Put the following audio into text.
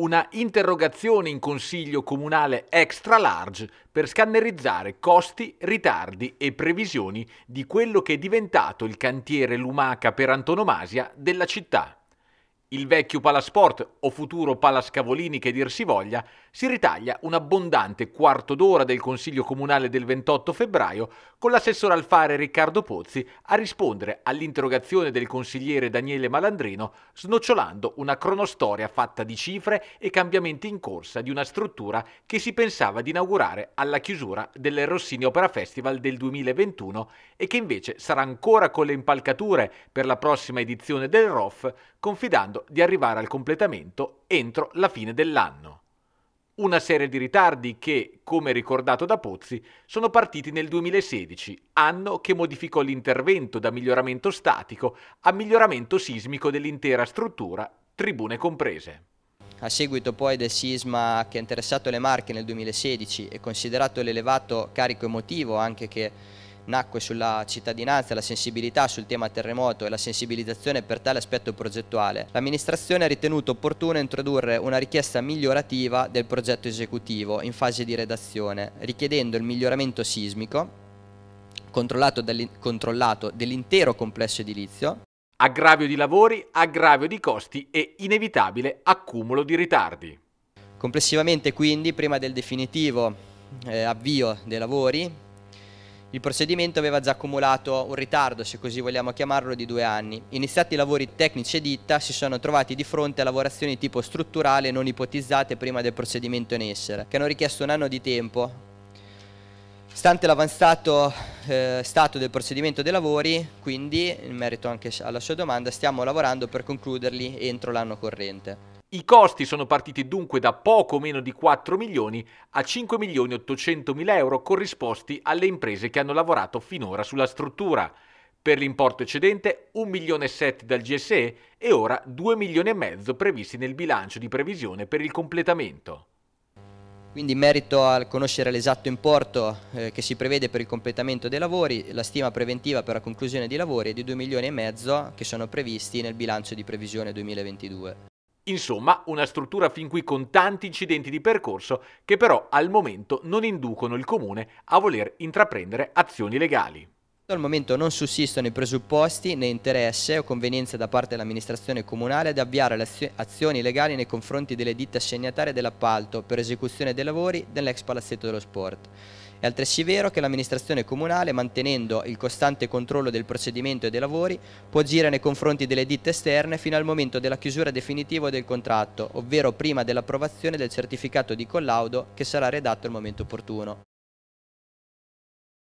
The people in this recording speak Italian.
una interrogazione in consiglio comunale extra large per scannerizzare costi, ritardi e previsioni di quello che è diventato il cantiere lumaca per antonomasia della città. Il vecchio Palasport, o futuro Palascavolini che dir si voglia, si ritaglia un abbondante quarto d'ora del Consiglio Comunale del 28 febbraio con l'assessore Alfare Riccardo Pozzi a rispondere all'interrogazione del consigliere Daniele Malandrino snocciolando una cronostoria fatta di cifre e cambiamenti in corsa di una struttura che si pensava di inaugurare alla chiusura del Rossini Opera Festival del 2021 e che invece sarà ancora con le impalcature per la prossima edizione del ROF, confidando sperando di arrivare al completamento entro la fine dell'anno. Una serie di ritardi che, come ricordato da Pozzi, sono partiti nel 2016, anno che modificò l'intervento da miglioramento statico a miglioramento sismico dell'intera struttura, tribune comprese. A seguito poi del sisma che ha interessato le Marche nel 2016 e considerato l'elevato carico emotivo anche che nacque sulla cittadinanza la sensibilità sul tema terremoto e la sensibilizzazione per tale aspetto progettuale, l'amministrazione ha ritenuto opportuno introdurre una richiesta migliorativa del progetto esecutivo in fase di redazione, richiedendo il miglioramento sismico controllato dell'intero complesso edilizio, aggravio di lavori, aggravio di costi e inevitabile accumulo di ritardi. Complessivamente quindi, prima del definitivo eh, avvio dei lavori, il procedimento aveva già accumulato un ritardo, se così vogliamo chiamarlo, di due anni. Iniziati i lavori tecnici e ditta si sono trovati di fronte a lavorazioni tipo strutturale non ipotizzate prima del procedimento in essere, che hanno richiesto un anno di tempo. Stante l'avanzato eh, stato del procedimento dei lavori, quindi, in merito anche alla sua domanda, stiamo lavorando per concluderli entro l'anno corrente. I costi sono partiti dunque da poco meno di 4 milioni a 5 milioni 800 mila euro corrisposti alle imprese che hanno lavorato finora sulla struttura. Per l'importo eccedente 1 milione e 7 dal GSE e ora 2 milioni e mezzo previsti nel bilancio di previsione per il completamento. Quindi in merito al conoscere l'esatto importo eh, che si prevede per il completamento dei lavori, la stima preventiva per la conclusione dei lavori è di 2 milioni e mezzo che sono previsti nel bilancio di previsione 2022. Insomma, una struttura fin qui con tanti incidenti di percorso che però al momento non inducono il comune a voler intraprendere azioni legali. Al momento non sussistono i presupposti né interesse o convenienza da parte dell'amministrazione comunale ad avviare le azioni legali nei confronti delle ditte assegnatarie dell'appalto per esecuzione dei lavori dell'ex palazzetto dello sport. È altresì vero che l'amministrazione comunale, mantenendo il costante controllo del procedimento e dei lavori, può agire nei confronti delle ditte esterne fino al momento della chiusura definitiva del contratto, ovvero prima dell'approvazione del certificato di collaudo che sarà redatto al momento opportuno.